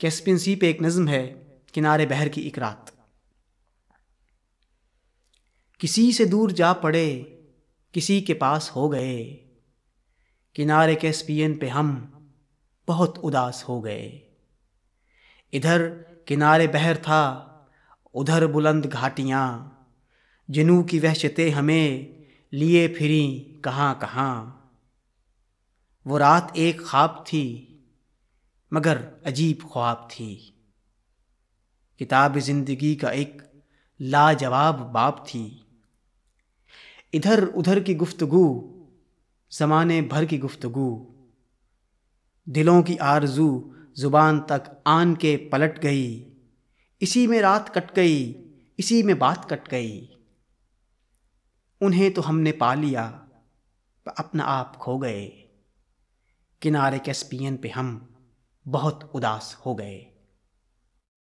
कैसपिन सी पे एक नज्म है किनारे बहर की एक रात किसी से दूर जा पड़े किसी के पास हो गए किनारे कैसपियन पे हम बहुत उदास हो गए इधर किनारे बहर था उधर बुलंद घाटियां जिनू की वहशते हमें लिए फिरी कहाँ कहाँ वो रात एक ख्वाब थी मगर अजीब ख्वाब थी किताब ज़िंदगी का एक लाजवाब बाप थी इधर उधर की गुफ्तगु ज़माने भर की गुफ्तगु दिलों की आरजू ज़ुबान तक आन के पलट गई इसी में रात कट गई इसी में बात कट गई उन्हें तो हमने पा लिया पर अपना आप खो गए किनारे कैसपियन पे हम बहुत उदास हो गए